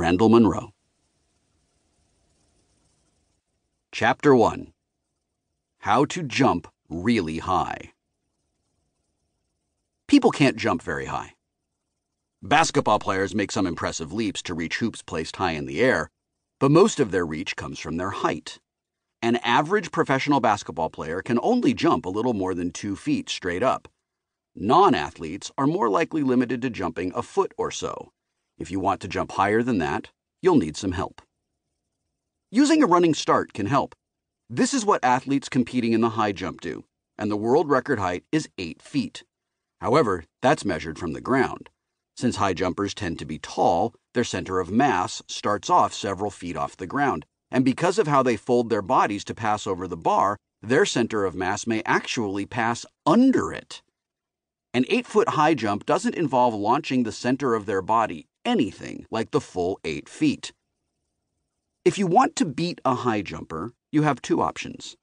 Randall Monroe. Chapter 1 How to Jump Really High. People can't jump very high. Basketball players make some impressive leaps to reach hoops placed high in the air, but most of their reach comes from their height. An average professional basketball player can only jump a little more than two feet straight up. Non athletes are more likely limited to jumping a foot or so, if you want to jump higher than that, you'll need some help. Using a running start can help. This is what athletes competing in the high jump do, and the world record height is 8 feet. However, that's measured from the ground. Since high jumpers tend to be tall, their center of mass starts off several feet off the ground, and because of how they fold their bodies to pass over the bar, their center of mass may actually pass under it. An eight foot high jump doesn't involve launching the center of their body anything like the full 8 feet. If you want to beat a high jumper, you have two options.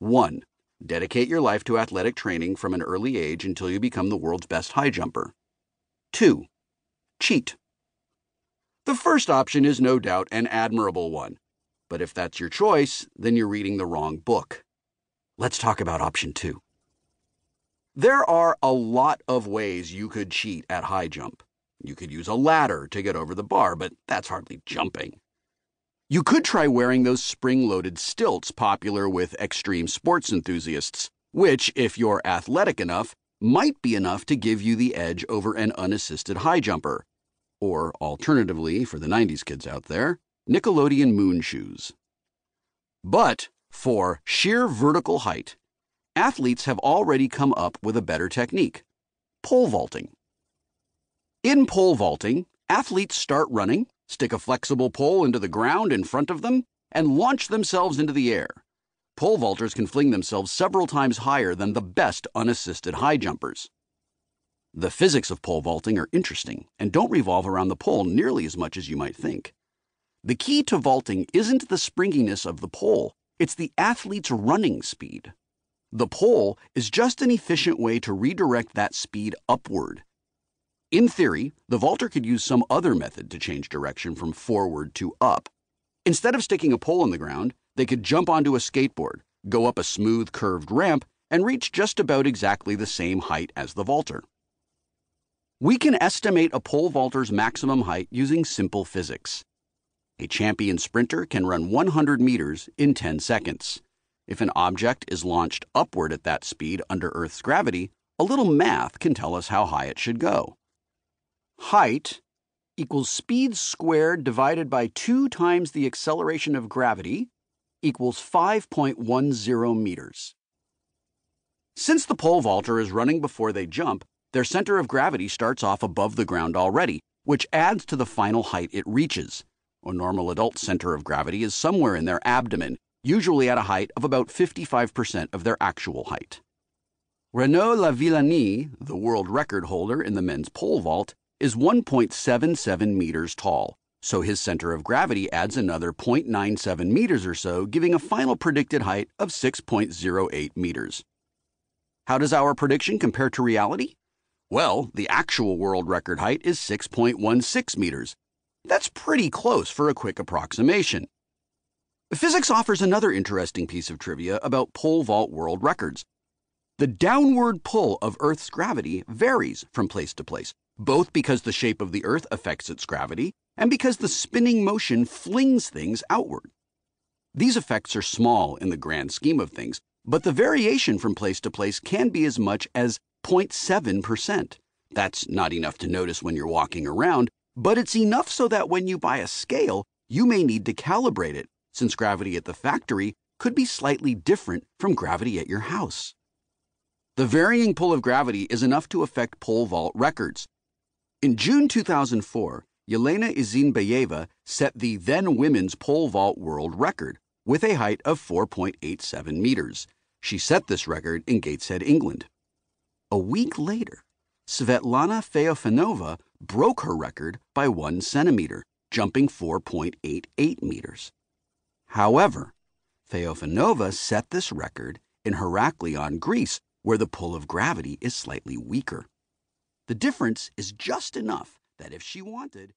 1. Dedicate your life to athletic training from an early age until you become the world's best high jumper. 2. Cheat. The first option is no doubt an admirable one, but if that's your choice, then you're reading the wrong book. Let's talk about option 2. There are a lot of ways you could cheat at high jump. You could use a ladder to get over the bar, but that's hardly jumping. You could try wearing those spring loaded stilts popular with extreme sports enthusiasts, which, if you're athletic enough, might be enough to give you the edge over an unassisted high jumper. Or, alternatively, for the 90s kids out there, Nickelodeon moon shoes. But, for sheer vertical height, athletes have already come up with a better technique pole vaulting. In pole vaulting, athletes start running, stick a flexible pole into the ground in front of them, and launch themselves into the air. Pole vaulters can fling themselves several times higher than the best unassisted high jumpers. The physics of pole vaulting are interesting and don't revolve around the pole nearly as much as you might think. The key to vaulting isn't the springiness of the pole, it's the athlete's running speed. The pole is just an efficient way to redirect that speed upward in theory, the vaulter could use some other method to change direction from forward to up. Instead of sticking a pole in the ground, they could jump onto a skateboard, go up a smooth curved ramp, and reach just about exactly the same height as the vaulter. We can estimate a pole vaulter's maximum height using simple physics. A champion sprinter can run 100 meters in 10 seconds. If an object is launched upward at that speed under Earth's gravity, a little math can tell us how high it should go height equals speed squared divided by 2 times the acceleration of gravity equals 5.10 meters. Since the pole vaulter is running before they jump, their center of gravity starts off above the ground already, which adds to the final height it reaches. A normal adult's center of gravity is somewhere in their abdomen, usually at a height of about 55% of their actual height. Renaud Lavillenie, the world record holder in the men's pole vault, is 1.77 meters tall, so his center of gravity adds another 0.97 meters or so, giving a final predicted height of 6.08 meters. How does our prediction compare to reality? Well, the actual world record height is 6.16 meters. That's pretty close for a quick approximation. Physics offers another interesting piece of trivia about pole vault world records. The downward pull of Earth's gravity varies from place to place, both because the shape of the Earth affects its gravity and because the spinning motion flings things outward. These effects are small in the grand scheme of things, but the variation from place to place can be as much as 0.7%. That's not enough to notice when you're walking around, but it's enough so that when you buy a scale, you may need to calibrate it, since gravity at the factory could be slightly different from gravity at your house. The varying pull of gravity is enough to affect pole vault records, in June 2004, Yelena Izinbayeva set the then women's pole vault world record with a height of 4.87 meters. She set this record in Gateshead, England. A week later, Svetlana Feofanova broke her record by one centimeter, jumping 4.88 meters. However, Feofanova set this record in Heraklion, Greece, where the pull of gravity is slightly weaker. The difference is just enough that if she wanted,